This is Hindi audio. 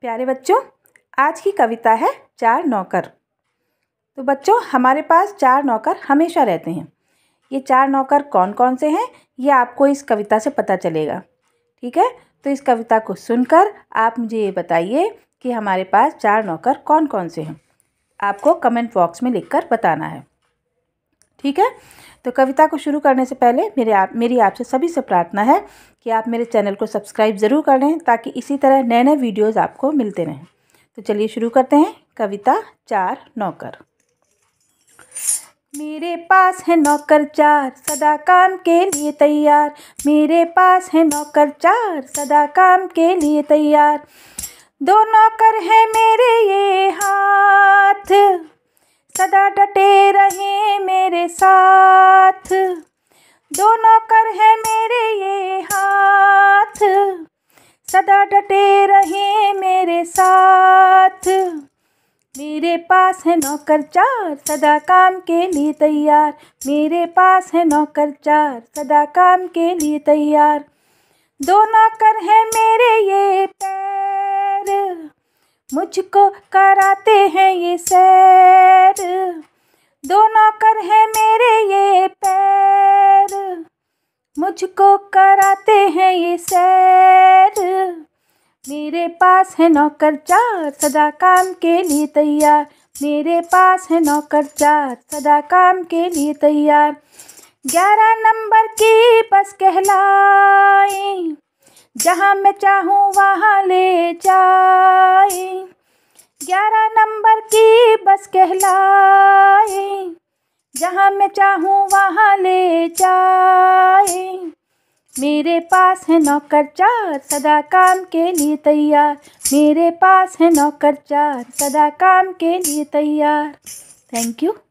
प्यारे बच्चों आज की कविता है चार नौकर तो बच्चों हमारे पास चार नौकर हमेशा रहते हैं ये चार नौकर कौन कौन से हैं ये आपको इस कविता से पता चलेगा ठीक है तो इस कविता को सुनकर आप मुझे ये बताइए कि हमारे पास चार नौकर कौन कौन से हैं आपको कमेंट बॉक्स में लिखकर बताना है ठीक है तो कविता को शुरू करने से पहले मेरे आप मेरी आपसे सभी से प्रार्थना है कि आप मेरे चैनल को सब्सक्राइब ज़रूर कर लें ताकि इसी तरह नए नए वीडियोज़ आपको मिलते रहें तो चलिए शुरू करते हैं कविता चार नौकर मेरे पास है नौकर चार सदा काम के लिए तैयार मेरे पास है नौकर चार सदा काम के लिए तैयार दो नौकर हैं मेरे साथ दोनों कर है मेरे ये हाथ सदा डटे रहे मेरे साथ मेरे पास है नौकर चार सदा काम के लिए तैयार मेरे पास है नौकर चार सदा काम के लिए तैयार दो नौकर हैं मेरे ये पैर मुझको कराते हैं ये सैर दो नौकर हैं मेरे ये पैर मुझको कराते हैं ये सैर मेरे पास है नौकर चार सदा काम के लिए तैयार मेरे पास है नौकर चार सदा काम के लिए तैयार ग्यारह नंबर की बस कहलाए जहाँ मैं चाहूँ वहाँ ले जाए ग्यारह नंबर की बस कहलाए जहाँ मैं चाहूँ वहाँ ले जाए मेरे पास है नौकर चार सदा काम के लिए तैयार मेरे पास है नौकर चार सदा काम के लिए तैयार थैंक यू